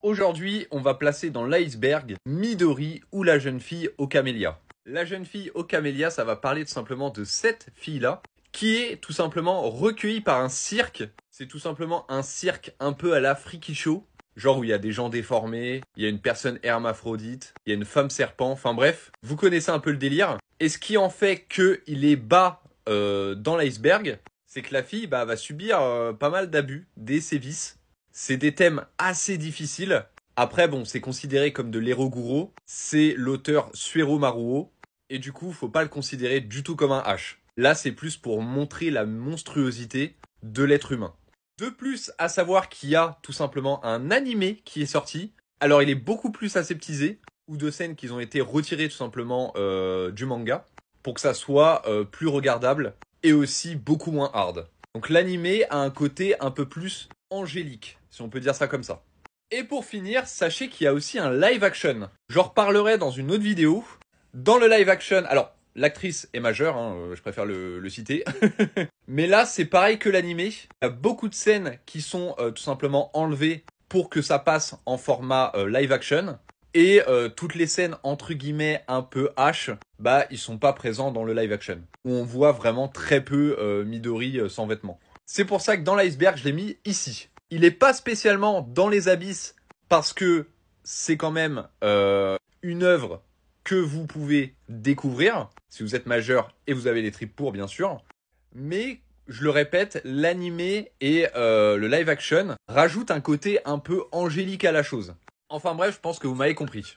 Aujourd'hui, on va placer dans l'iceberg Midori ou la jeune fille au camélia. La jeune fille au camélia, ça va parler tout simplement de cette fille-là, qui est tout simplement recueillie par un cirque. C'est tout simplement un cirque un peu à la Freaky genre où il y a des gens déformés, il y a une personne hermaphrodite, il y a une femme serpent, enfin bref, vous connaissez un peu le délire. Et ce qui en fait qu'il est bas euh, dans l'iceberg, c'est que la fille bah, va subir euh, pas mal d'abus, des sévices, c'est des thèmes assez difficiles. Après, bon, c'est considéré comme de l'eroguro. C'est l'auteur Suero Maruo. Et du coup, faut pas le considérer du tout comme un H. Là, c'est plus pour montrer la monstruosité de l'être humain. De plus, à savoir qu'il y a tout simplement un animé qui est sorti. Alors, il est beaucoup plus aseptisé, ou de scènes qui ont été retirées tout simplement euh, du manga, pour que ça soit euh, plus regardable et aussi beaucoup moins hard. Donc l'animé a un côté un peu plus angélique, si on peut dire ça comme ça. Et pour finir, sachez qu'il y a aussi un live action. J'en reparlerai dans une autre vidéo. Dans le live action, alors l'actrice est majeure, hein, euh, je préfère le, citer. Mais là, c'est pareil que l'animé. Il y a beaucoup de scènes qui sont euh, tout simplement enlevées pour que ça passe en format euh, live action. Et toutes les scènes entre guillemets un peu H, bah ils sont pas présents dans le live action. Où on voit vraiment très peu Midori sans vêtements. C'est pour ça que dans l'iceberg, je l'ai mis ici. Il n'est pas spécialement dans les abysses parce que c'est quand même euh, une œuvre que vous pouvez découvrir si vous êtes majeur et vous avez les tripes pour, bien sûr. Mais je le répète, l'animé et euh, le live action rajoutent un côté un peu angélique à la chose. Enfin bref, je pense que vous m'avez compris.